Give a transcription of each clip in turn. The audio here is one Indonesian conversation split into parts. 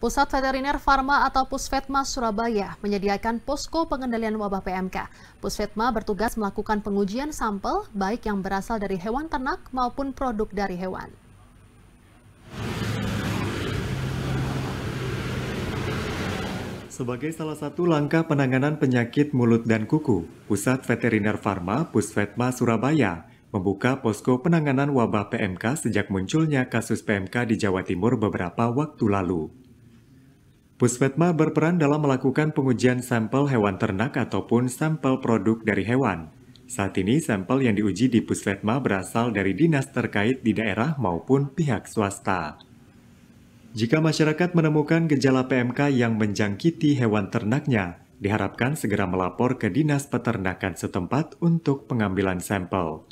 Pusat Veteriner Farma atau Pusvetma Surabaya menyediakan posko pengendalian wabah PMK. Pusvetma bertugas melakukan pengujian sampel baik yang berasal dari hewan ternak maupun produk dari hewan. Sebagai salah satu langkah penanganan penyakit mulut dan kuku, Pusat Veteriner Farma Pusvetma Surabaya membuka posko penanganan wabah PMK sejak munculnya kasus PMK di Jawa Timur beberapa waktu lalu. Pusvetma berperan dalam melakukan pengujian sampel hewan ternak ataupun sampel produk dari hewan. Saat ini sampel yang diuji di Pusvetma berasal dari dinas terkait di daerah maupun pihak swasta. Jika masyarakat menemukan gejala PMK yang menjangkiti hewan ternaknya, diharapkan segera melapor ke dinas peternakan setempat untuk pengambilan sampel.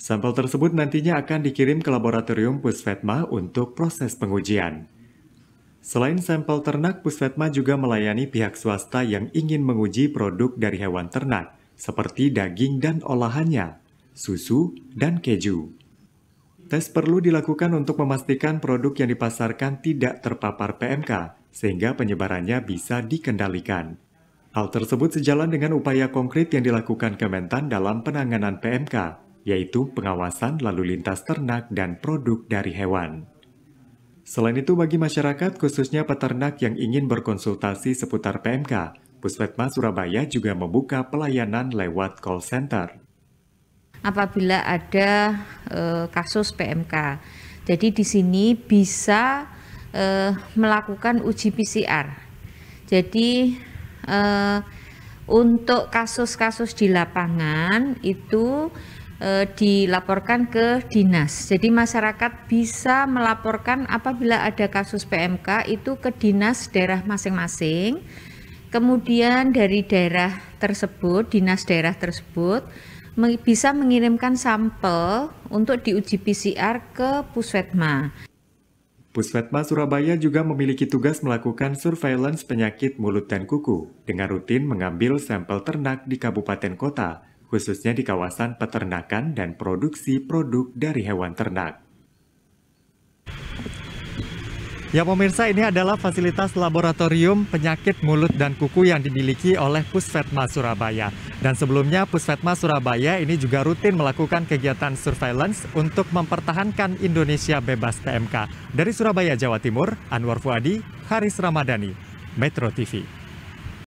Sampel tersebut nantinya akan dikirim ke laboratorium Pusvetma untuk proses pengujian. Selain sampel ternak, Pusvetma juga melayani pihak swasta yang ingin menguji produk dari hewan ternak, seperti daging dan olahannya, susu, dan keju. Tes perlu dilakukan untuk memastikan produk yang dipasarkan tidak terpapar PMK, sehingga penyebarannya bisa dikendalikan. Hal tersebut sejalan dengan upaya konkret yang dilakukan Kementan dalam penanganan PMK, yaitu pengawasan lalu lintas ternak dan produk dari hewan. Selain itu, bagi masyarakat, khususnya peternak yang ingin berkonsultasi seputar PMK, Pusvetma Surabaya juga membuka pelayanan lewat call center. Apabila ada e, kasus PMK, jadi di sini bisa e, melakukan uji PCR. Jadi e, untuk kasus-kasus di lapangan itu E, dilaporkan ke dinas. Jadi masyarakat bisa melaporkan apabila ada kasus PMK itu ke dinas daerah masing-masing. Kemudian dari daerah tersebut, dinas daerah tersebut bisa mengirimkan sampel untuk diuji PCR ke Pusvetma. Pusvetma Surabaya juga memiliki tugas melakukan surveillance penyakit mulut dan kuku dengan rutin mengambil sampel ternak di kabupaten kota khususnya di kawasan peternakan dan produksi produk dari hewan ternak. Ya pemirsa, ini adalah fasilitas laboratorium penyakit mulut dan kuku yang dimiliki oleh Pusvetma Surabaya. Dan sebelumnya Pusvetma Surabaya ini juga rutin melakukan kegiatan surveillance untuk mempertahankan Indonesia bebas PMK. Dari Surabaya, Jawa Timur, Anwar Fuadi, Haris Ramadhani, Metro TV.